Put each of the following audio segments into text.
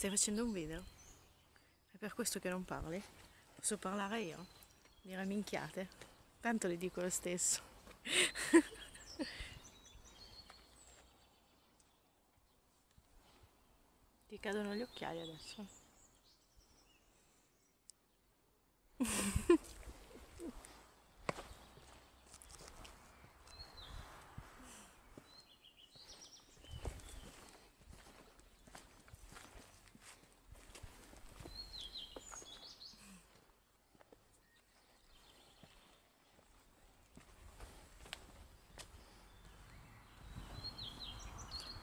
Stai facendo un video? È per questo che non parli? Posso parlare io? Dire minchiate? Tanto le dico lo stesso. Ti cadono gli occhiali adesso.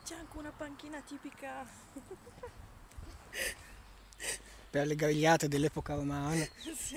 c'è anche una panchina tipica per le grigliate dell'epoca romana. Sì.